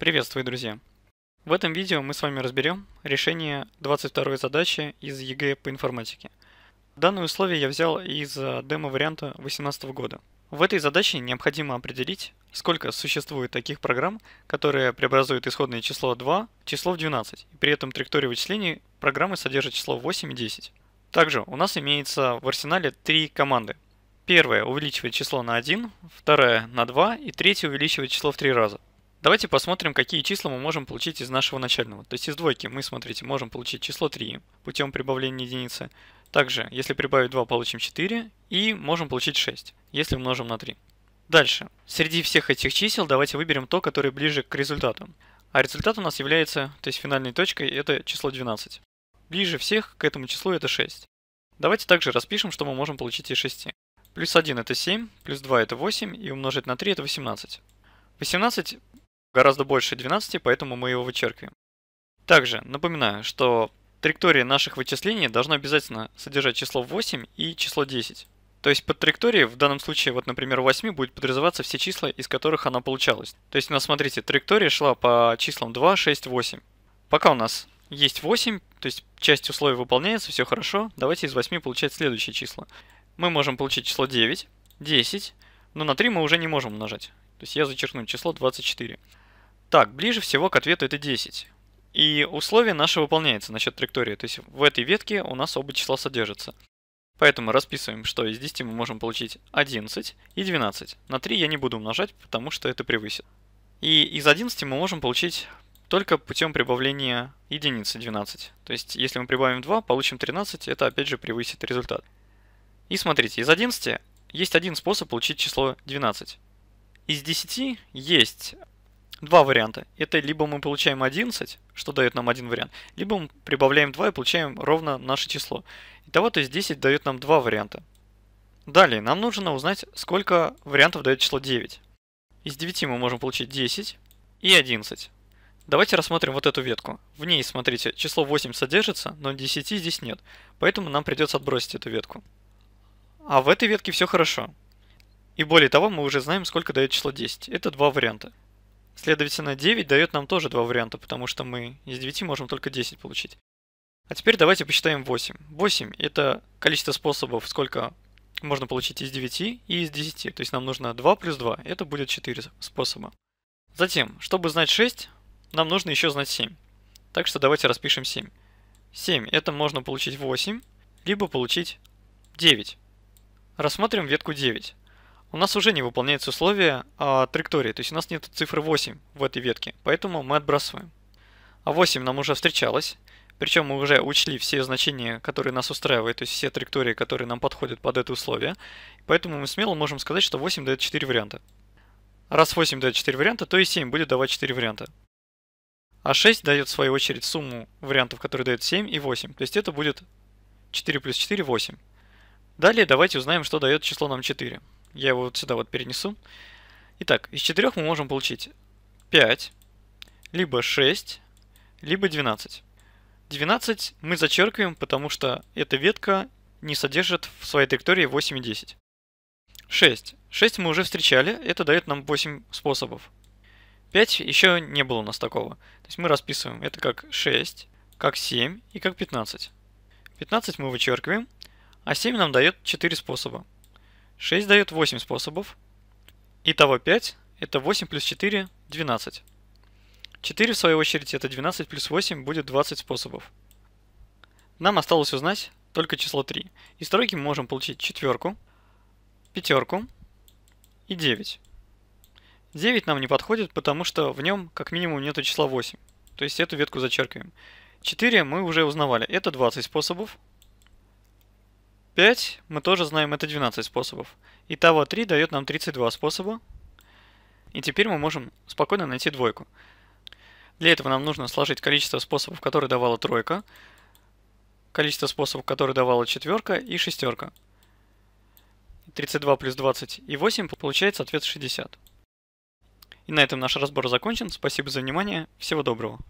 Приветствую, друзья! В этом видео мы с вами разберем решение 22 задачи из ЕГЭ по информатике. Данное условие я взял из а, демо-варианта 2018 года. В этой задаче необходимо определить, сколько существует таких программ, которые преобразуют исходное число 2 в число в 12, и при этом траектория вычислений программы содержит число 8 и 10. Также у нас имеется в арсенале три команды. Первая увеличивает число на 1, вторая на 2 и третья увеличивает число в 3 раза. Давайте посмотрим, какие числа мы можем получить из нашего начального. То есть из двойки мы, смотрите, можем получить число 3 путем прибавления единицы. Также, если прибавить 2, получим 4. И можем получить 6, если умножим на 3. Дальше. Среди всех этих чисел давайте выберем то, которое ближе к результату. А результат у нас является, то есть финальной точкой, это число 12. Ближе всех к этому числу это 6. Давайте также распишем, что мы можем получить из 6. Плюс 1 это 7, плюс 2 это 8, и умножить на 3 это 18. 18 гораздо больше 12, поэтому мы его вычеркиваем. Также напоминаю, что траектория наших вычислений должна обязательно содержать число 8 и число 10. То есть под траекторией в данном случае, вот, например, 8 будет подразумеваться все числа, из которых она получалась. То есть у ну, нас, смотрите, траектория шла по числам 2, 6, 8. Пока у нас есть 8, то есть часть условий выполняется, все хорошо, давайте из 8 получать следующее число. Мы можем получить число 9, 10, но на 3 мы уже не можем умножать. То есть я зачеркну число 24. Так, ближе всего к ответу это 10. И условие наше выполняется насчет траектории, то есть в этой ветке у нас оба числа содержатся. Поэтому расписываем, что из 10 мы можем получить 11 и 12. На 3 я не буду умножать, потому что это превысит. И из 11 мы можем получить только путем прибавления единицы 12. То есть если мы прибавим 2, получим 13, это опять же превысит результат. И смотрите, из 11 есть один способ получить число 12. Из 10 есть два варианта. Это либо мы получаем 11, что дает нам один вариант, либо мы прибавляем 2 и получаем ровно наше число. Итого, то есть 10 дает нам два варианта. Далее, нам нужно узнать, сколько вариантов дает число 9. Из 9 мы можем получить 10 и 11. Давайте рассмотрим вот эту ветку. В ней, смотрите, число 8 содержится, но 10 здесь нет, поэтому нам придется отбросить эту ветку. А в этой ветке все хорошо. И более того, мы уже знаем, сколько дает число 10. Это два варианта. Следовательно, 9 дает нам тоже два варианта, потому что мы из 9 можем только 10 получить. А теперь давайте посчитаем 8. 8 это количество способов, сколько можно получить из 9 и из 10. То есть нам нужно 2 плюс 2, это будет 4 способа. Затем, чтобы знать 6, нам нужно еще знать 7. Так что давайте распишем 7. 7 это можно получить 8, либо получить 9. Рассмотрим ветку 9 у нас уже не выполняется условие а, траектории, то есть у нас нет цифры 8 в этой ветке, поэтому мы отбрасываем. А 8 нам уже встречалось, причем мы уже учли все значения, которые нас устраивают, то есть все траектории, которые нам подходят под это условие, поэтому мы смело можем сказать, что 8 дает 4 варианта. Раз 8 дает 4 варианта, то и 7 будет давать 4 варианта. А 6 дает в свою очередь сумму вариантов, которые дают 7 и 8, то есть это будет 4 плюс 4 – 8. Далее давайте узнаем, что дает число нам 4. Я его вот сюда вот перенесу. Итак, из четырех мы можем получить 5, либо 6, либо 12. 12 мы зачеркиваем, потому что эта ветка не содержит в своей траектории 8 и 10. 6. 6 мы уже встречали, это дает нам 8 способов. 5 еще не было у нас такого. То есть мы расписываем это как 6, как 7 и как 15. 15 мы вычеркиваем, а 7 нам дает 4 способа. 6 дает 8 способов. Итого 5 – это 8 плюс 4 – 12. 4, в свою очередь, это 12 плюс 8 будет 20 способов. Нам осталось узнать только число 3. Из тройки мы можем получить четверку, пятерку и 9. 9 нам не подходит, потому что в нем как минимум нету числа 8. То есть эту ветку зачеркиваем. 4 мы уже узнавали. Это 20 способов. 5 мы тоже знаем, это 12 способов. Итого 3 дает нам 32 способа. И теперь мы можем спокойно найти двойку. Для этого нам нужно сложить количество способов, которые давала тройка, количество способов, которые давала четверка и шестерка. 32 плюс 20 и 8 получается ответ 60. И на этом наш разбор закончен. Спасибо за внимание. Всего доброго.